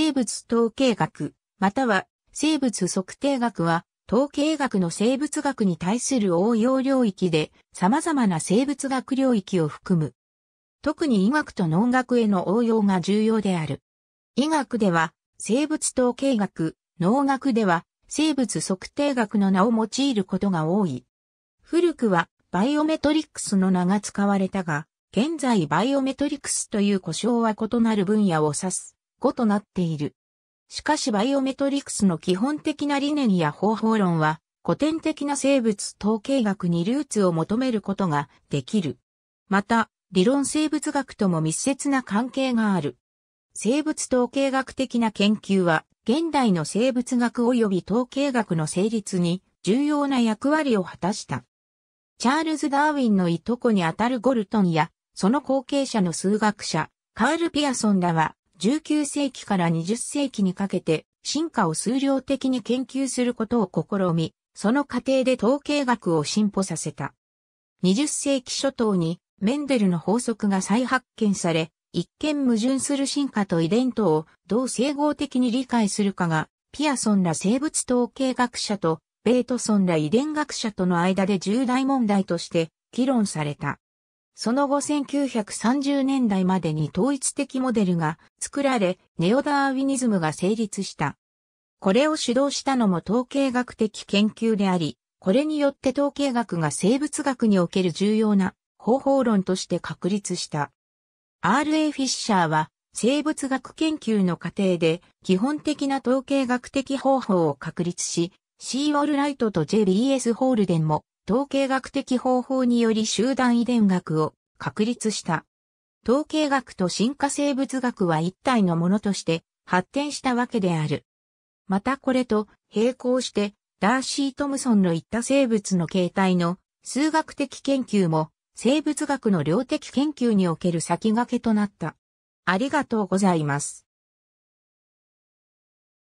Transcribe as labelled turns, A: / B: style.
A: 生物統計学、または生物測定学は、統計学の生物学に対する応用領域で、様々な生物学領域を含む。特に医学と農学への応用が重要である。医学では、生物統計学、農学では、生物測定学の名を用いることが多い。古くは、バイオメトリックスの名が使われたが、現在バイオメトリクスという呼称は異なる分野を指す。5となっている。しかしバイオメトリクスの基本的な理念や方法論は古典的な生物統計学にルーツを求めることができる。また、理論生物学とも密接な関係がある。生物統計学的な研究は現代の生物学及び統計学の成立に重要な役割を果たした。チャールズ・ダーウィンのいとこにあたるゴルトンや、その後継者の数学者、カール・ピアソンらは、19世紀から20世紀にかけて進化を数量的に研究することを試み、その過程で統計学を進歩させた。20世紀初頭にメンデルの法則が再発見され、一見矛盾する進化と遺伝とをどう整合的に理解するかが、ピアソンら生物統計学者とベートソンら遺伝学者との間で重大問題として議論された。その後1930年代までに統一的モデルが作られ、ネオダーウィニズムが成立した。これを主導したのも統計学的研究であり、これによって統計学が生物学における重要な方法論として確立した。R.A. フィッシャーは生物学研究の過程で基本的な統計学的方法を確立し、シー・オールライトと JBS ホールデンも統計学的方法により集団遺伝学を確立した。統計学と進化生物学は一体のものとして発展したわけである。またこれと並行して、ダーシー・トムソンの言った生物の形態の数学的研究も生物学の量的研究における先駆けとなった。ありがとうございます。